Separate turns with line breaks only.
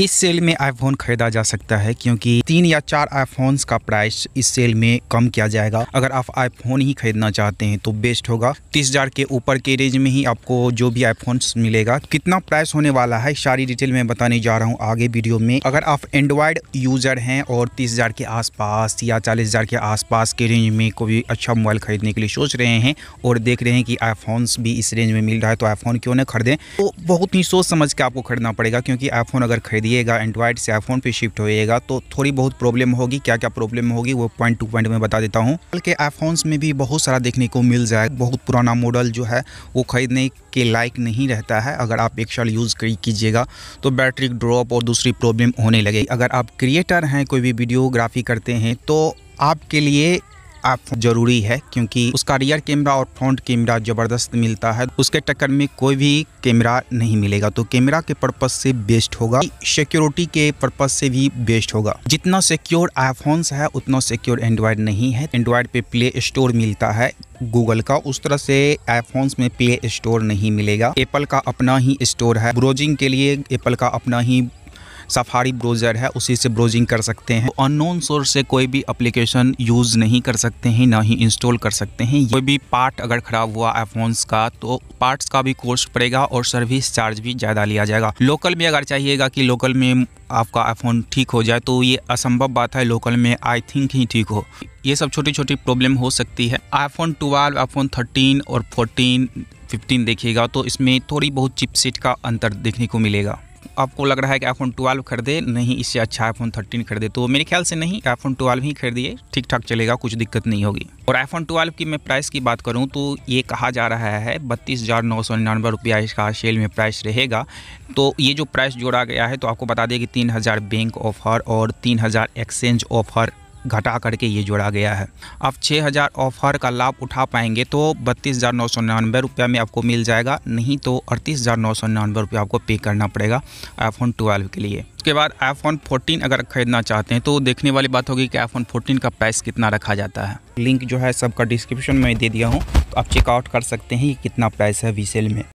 इस सेल में आईफोन खरीदा जा सकता है क्योंकि तीन या चार आईफोन्स का प्राइस इस सेल में कम किया जाएगा अगर आप आईफोन ही खरीदना चाहते हैं तो बेस्ट होगा तीस हजार के ऊपर के रेंज में ही आपको जो भी आईफोन मिलेगा कितना प्राइस होने वाला है सारी डिटेल में बताने जा रहा हूँ आगे वीडियो में अगर आप एंड्रॉयड यूजर हैं और तीस हजार के आसपास या चालीस हजार के आसपास के रेंज में कोई अच्छा मोबाइल खरीदने के लिए सोच रहे हैं और देख रहे हैं कि आईफोन्स भी इस रेंज में मिल रहा है तो आईफोन क्यों ना खरीदें तो बहुत ही सोच समझ के आपको खरीदना पड़ेगा क्योंकि आईफोन अगर खरीदी करिएगा एंड्रॉयड से आईफोन पे शिफ्ट होइएगा तो थोड़ी बहुत प्रॉब्लम होगी क्या क्या प्रॉब्लम होगी वो पॉइंट टू पॉइंट में बता देता हूँ के आईफोन्स में भी बहुत सारा देखने को मिल जाएगा बहुत पुराना मॉडल जो है वो खरीदने के लायक नहीं रहता है अगर आप एक साल यूज़ कीजिएगा तो बैटरी ड्रॉप और दूसरी प्रॉब्लम होने लगेगी अगर आप क्रिएटर हैं कोई भी वीडियोग्राफी करते हैं तो आपके लिए ऐप जरूरी है क्योंकि उसका रियर कैमरा और फ्रंट कैमरा ज़बरदस्त मिलता है उसके टक्कर में कोई भी कैमरा नहीं मिलेगा तो कैमरा के पर्पज से बेस्ट होगा सिक्योरिटी के पर्पज से भी बेस्ट होगा जितना सिक्योर आईफोन्स है उतना सिक्योर एंड्रॉयड नहीं है एंड्रॉयड पे प्ले स्टोर मिलता है गूगल का उस तरह से आईफोन्स में प्ले स्टोर नहीं मिलेगा एप्पल का अपना ही स्टोर है ब्रोजिंग के लिए एप्पल का अपना ही सफारी ब्राउज़र है उसी से ब्राउजिंग कर सकते हैं अननोन सोर्स से कोई भी अप्लीकेशन यूज़ नहीं कर सकते हैं ना ही इंस्टॉल कर सकते हैं कोई भी पार्ट अगर ख़राब हुआ आईफोन्स का तो पार्ट्स का भी कोर्स पड़ेगा और सर्विस चार्ज भी ज़्यादा लिया जाएगा लोकल में अगर चाहिएगा कि लोकल में आपका आईफोन ठीक हो जाए तो ये असंभव बात है लोकल में आई थिंक ही ठीक हो ये सब छोटी छोटी प्रॉब्लम हो सकती है आईफोन 12, आईफोन 13 और 14, 15 देखिएगा तो इसमें थोड़ी बहुत चिपसेट का अंतर देखने को मिलेगा आपको लग रहा है कि आईफोन ट्वेल्व खरीदे नहीं इससे अच्छा आईफोन थर्टीन खरीदे तो मेरे ख्याल से नहीं आईफोन ट्वेल्व ही खरीदिए ठीक ठाक चलेगा कुछ दिक्कत नहीं होगी और आईफोन ट्वेल्व की मैं प्राइस की बात करूँ तो ये कहा जा रहा है बत्तीस हज़ार नौ सौ निन्यानवे रुपया इसका सेल में प्राइस रहेगा तो ये जो प्राइस जोड़ा गया है तो आपको बता दें कि तीन हज़ार बैंक ऑफर और तीन हज़ार एक्सचेंज ऑफर घटा करके ये जोड़ा गया है आप 6000 ऑफर का लाभ उठा पाएंगे तो बत्तीस हज़ार नौ सौ निन्यानवे रुपया में आपको मिल जाएगा नहीं तो अड़तीस हज़ार नौ सौ निन्यानवे रुपया आपको पे करना पड़ेगा आईफोन 12 के लिए उसके बाद आईफोन 14 अगर खरीदना चाहते हैं तो देखने वाली बात होगी कि आईफोन 14 का प्राइस कितना रखा जाता है लिंक जो है सबका डिस्क्रिप्शन में दे दिया हूँ तो आप चेकआउट कर सकते हैं कि कितना प्राइस है वी में